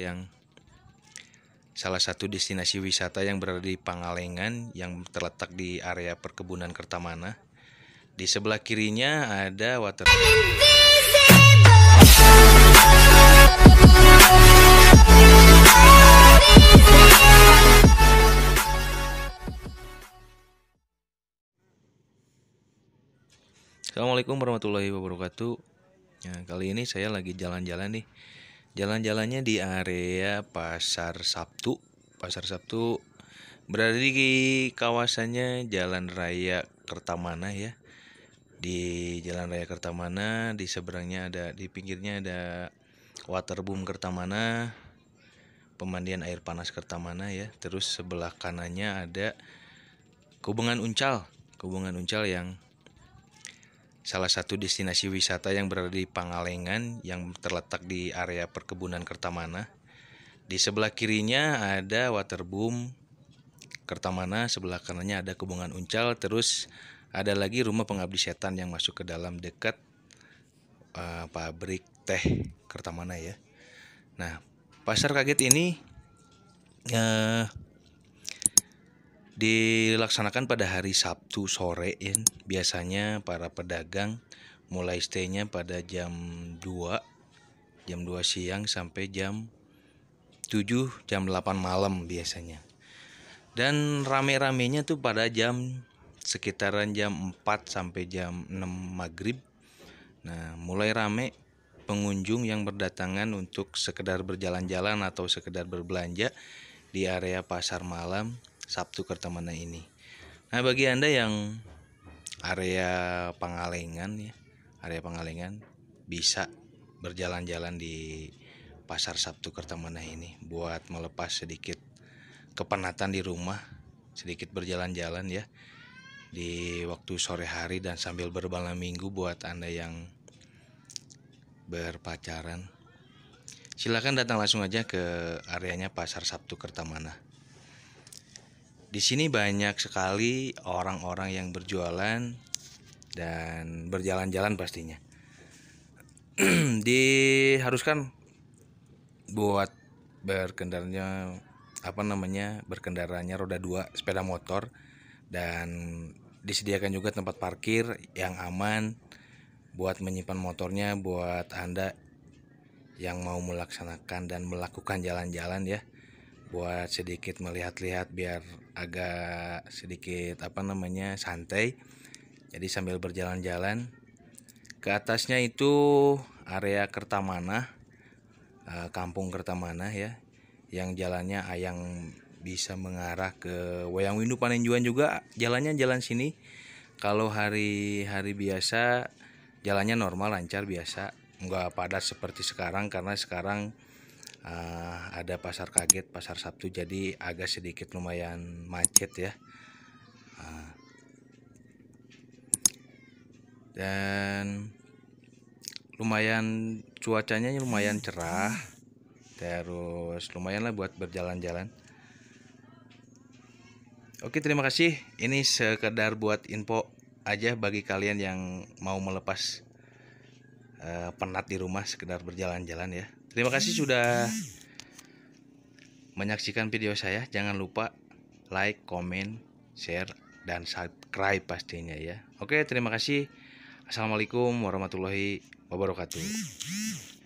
yang salah satu destinasi wisata yang berada di Pangalengan yang terletak di area perkebunan Kertamana. Di sebelah kirinya ada water. Assalamualaikum warahmatullahi wabarakatuh. Nah, kali ini saya lagi jalan-jalan nih Jalan-jalannya di area Pasar Sabtu. Pasar Sabtu berada di kawasannya Jalan Raya Kertamana ya. Di Jalan Raya Kertamana di seberangnya ada di pinggirnya ada Waterboom Kertamana, pemandian air panas Kertamana ya. Terus sebelah kanannya ada Kubungan Uncal. Kubungan Uncal yang salah satu destinasi wisata yang berada di Pangalengan yang terletak di area perkebunan Kertamana. Di sebelah kirinya ada Waterboom Kertamana, sebelah kanannya ada Kebungan Uncal, terus ada lagi rumah pengabdi setan yang masuk ke dalam dekat uh, pabrik teh Kertamana ya. Nah, pasar kaget ini uh, dilaksanakan pada hari Sabtu sore ya. Biasanya para pedagang mulai stay-nya pada jam 2 jam 2 siang sampai jam 7 jam 8 malam biasanya. Dan rame-ramenya tuh pada jam sekitaran jam 4 sampai jam 6 maghrib. Nah, mulai rame pengunjung yang berdatangan untuk sekedar berjalan-jalan atau sekedar berbelanja di area pasar malam Sabtu Kertamana ini. Nah, bagi Anda yang area Pangalengan ya, area Pangalengan bisa berjalan-jalan di Pasar Sabtu Kertamana ini buat melepas sedikit kepenatan di rumah, sedikit berjalan-jalan ya di waktu sore hari dan sambil berbalam minggu buat Anda yang berpacaran. Silahkan datang langsung aja ke areanya Pasar Sabtu Kertamana di sini banyak sekali orang-orang yang berjualan dan berjalan-jalan pastinya. Diharuskan buat berkendaranya apa namanya berkendaranya roda dua sepeda motor dan disediakan juga tempat parkir yang aman buat menyimpan motornya buat anda yang mau melaksanakan dan melakukan jalan-jalan ya buat sedikit melihat-lihat biar agak sedikit apa namanya santai jadi sambil berjalan-jalan ke atasnya itu area Kertamana eh, kampung Kertamana ya yang jalannya ayang bisa mengarah ke Wayang Windu Panenjuan juga jalannya jalan sini kalau hari-hari biasa jalannya normal lancar biasa nggak padat seperti sekarang karena sekarang uh, ada pasar kaget pasar Sabtu jadi agak sedikit lumayan macet ya uh, dan lumayan cuacanya lumayan cerah terus lumayan lah buat berjalan-jalan Oke terima kasih ini sekedar buat info aja bagi kalian yang mau melepas uh, penat di rumah sekedar berjalan-jalan ya Terima kasih sudah menyaksikan video saya. Jangan lupa like, comment, share, dan subscribe pastinya ya. Oke, terima kasih. Assalamualaikum warahmatullahi wabarakatuh.